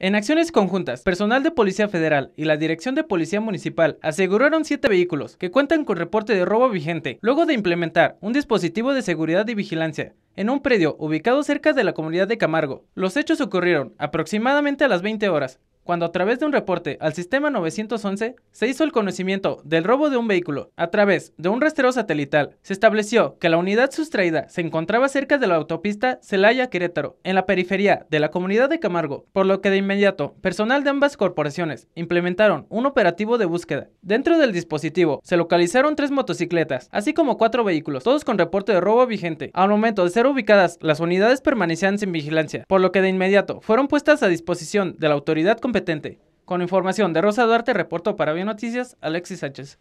En acciones conjuntas, personal de Policía Federal y la Dirección de Policía Municipal aseguraron siete vehículos que cuentan con reporte de robo vigente, luego de implementar un dispositivo de seguridad y vigilancia en un predio ubicado cerca de la comunidad de Camargo. Los hechos ocurrieron aproximadamente a las 20 horas, cuando a través de un reporte al sistema 911 se hizo el conocimiento del robo de un vehículo a través de un rastreo satelital, se estableció que la unidad sustraída se encontraba cerca de la autopista Celaya-Querétaro, en la periferia de la comunidad de Camargo, por lo que de inmediato personal de ambas corporaciones implementaron un operativo de búsqueda. Dentro del dispositivo se localizaron tres motocicletas, así como cuatro vehículos, todos con reporte de robo vigente. Al momento de ser ubicadas, las unidades permanecían sin vigilancia, por lo que de inmediato fueron puestas a disposición de la autoridad competente con información de Rosa Duarte, reporto para Bien Noticias, Alexis Sánchez.